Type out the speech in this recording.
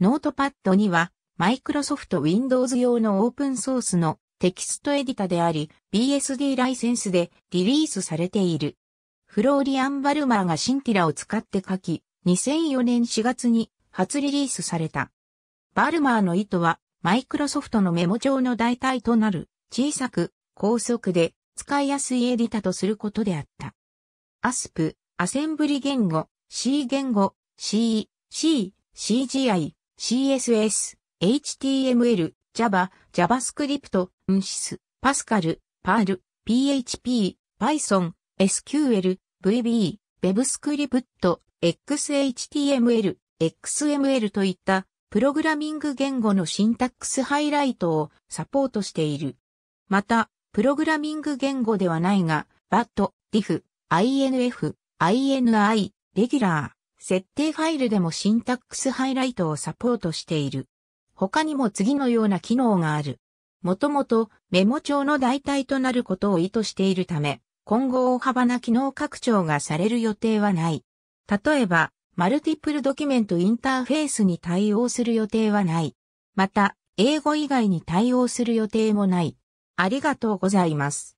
ノートパッドには、マイクロソフト Windows 用のオープンソースのテキストエディタであり、BSD ライセンスでリリースされている。フローリアン・バルマーがシンティラを使って書き、2004年4月に初リリースされた。バルマーの意図は、マイクロソフトのメモ帳の代替となる、小さく、高速で、使いやすいエディタとすることであった。アスプ、アセンブリ言語、C 言語、C、C、CGI、CSS、HTML、Java、JavaScript、UNSYS、Pascal、Perl、PHP、Python、SQL、VB、WebScript、XHTML、XML といったプログラミング言語のシンタックスハイライトをサポートしている。また、プログラミング言語ではないが、BAT、DIF、INF、INI、レギュラー、設定ファイルでもシンタックスハイライトをサポートしている。他にも次のような機能がある。もともとメモ帳の代替となることを意図しているため、今後大幅な機能拡張がされる予定はない。例えば、マルティプルドキュメントインターフェースに対応する予定はない。また、英語以外に対応する予定もない。ありがとうございます。